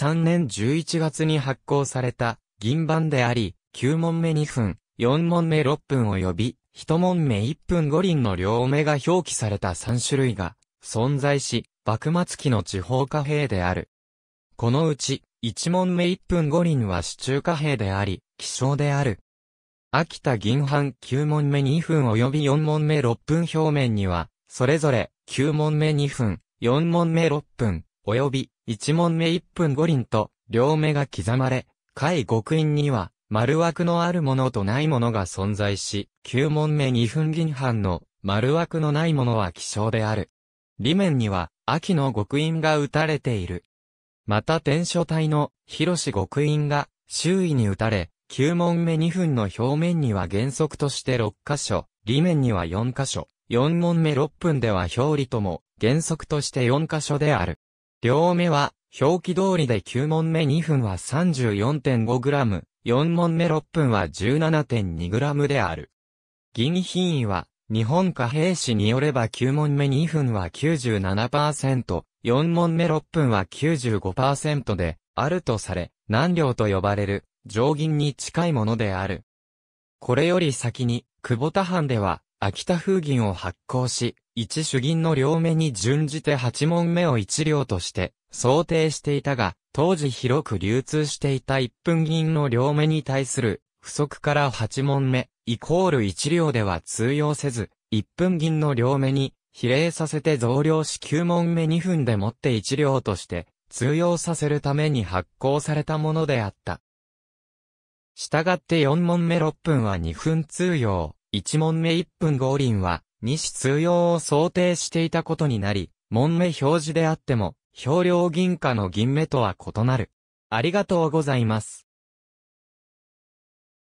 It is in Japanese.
3年11月に発行された銀版であり、9問目2分、4問目6分及び、1問目1分5輪の両目が表記された3種類が存在し、幕末期の地方貨幣である。このうち、1問目1分5輪は市中貨幣であり、希少である。秋田銀版9問目2分及び4問目6分表面には、それぞれ9問目2分、4問目6分、及び一問目一分五輪と、両目が刻まれ、下極印には、丸枠のあるものとないものが存在し、九問目二分銀半の、丸枠のないものは希少である。裏面には、秋の極印が打たれている。また天書体の、広し極印が、周囲に打たれ、九問目二分の表面には原則として六箇所、裏面には四箇所、四問目六分では表裏とも、原則として四箇所である。両目は、表記通りで9問目2分は 34.5g、4問目6分は 17.2g である。銀品位は、日本貨幣史によれば9問目2分は97%、4問目6分は95%で、あるとされ、難量と呼ばれる、上銀に近いものである。これより先に、久保田藩では、秋田風銀を発行し、一主銀の両目に準じて八問目を一両として想定していたが、当時広く流通していた一分銀の両目に対する不足から八問目イコール一両では通用せず、一分銀の両目に比例させて増量し九問目二分でもって一両として通用させるために発行されたものであった。したがって四問目六分は二分通用。一問目一分五輪は、西通用を想定していたことになり、門目表示であっても、表量銀貨の銀目とは異なる。ありがとうございます。